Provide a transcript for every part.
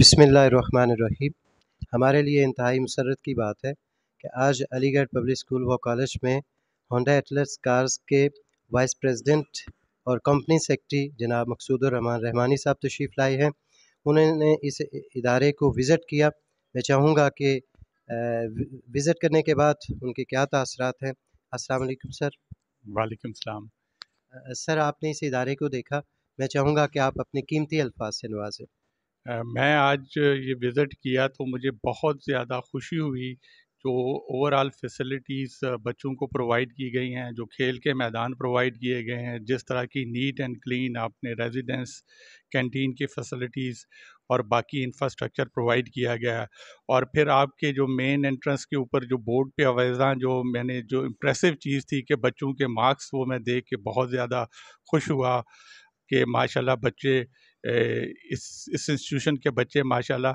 बसमीम हमारे लिए इंतहाई मसरत की बात है कि आज अलीगढ़ पब्लिक स्कूल व कॉलेज में होंडा एटलस कार्स के वाइस प्रेसिडेंट और कंपनी सेक्रेटरी जनाब मकसूद रहमान रहमानी साहब तशरीफ़ लाए हैं उन्होंने इस इदारे को विज़िट किया मैं चाहूँगा कि विज़िट करने के बाद उनके क्या तसरत हैं असलकम सर वालेकुम सलाम सर आपने इस इदारे को देखा मैं चाहूँगा कि आप अपने कीमती अल्फाज से नवाजें मैं आज ये विज़िट किया तो मुझे बहुत ज़्यादा खुशी हुई जो ओवरऑल फैसिलिटीज़ बच्चों को प्रोवाइड की गई हैं जो खेल के मैदान प्रोवाइड किए गए हैं जिस तरह की नीट एंड क्लीन आपने रेजिडेंस कैंटीन की फैसिलिटीज़ और बाकी इंफ्रास्ट्रक्चर प्रोवाइड किया गया और फिर आपके जो मेन एंट्रेंस के ऊपर जो बोर्ड पे अवैधा जो मैंने जो इम्प्रेसिव चीज़ थी कि बच्चों के मार्क्स वो मैं देख के बहुत ज़्यादा खुश हुआ कि माशाल्लाह बच्चे इस इस इंस्टीट्यूशन के बच्चे माशाल्लाह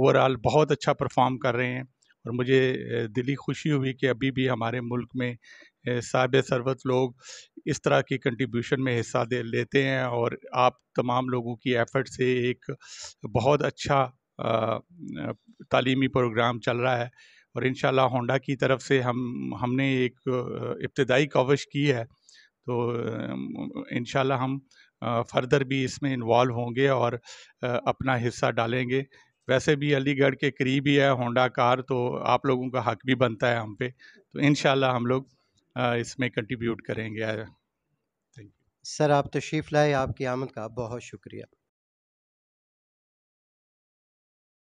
ओवरऑल बहुत अच्छा परफॉर्म कर रहे हैं और मुझे दिली खुशी हुई कि अभी भी हमारे मुल्क में साहब सरबत लोग इस तरह की कंट्रीब्यूशन में हिस्सा दे लेते हैं और आप तमाम लोगों की एफर्ट से एक बहुत अच्छा तालीमी प्रोग्राम चल रहा है और इन होंडा की तरफ से हम हमने एक इब्तदाई कवश की है तो इन हम फर्दर भी इसमें इन्वॉल्व होंगे और अपना हिस्सा डालेंगे वैसे भी अलीगढ़ के करीब ही है होंडा कार तो आप लोगों का हक भी बनता है हम पे तो इन हम लोग इसमें कंट्रीब्यूट करेंगे थैंक यू सर आप तशरीफ़ लाए आपकी आमद का बहुत शुक्रिया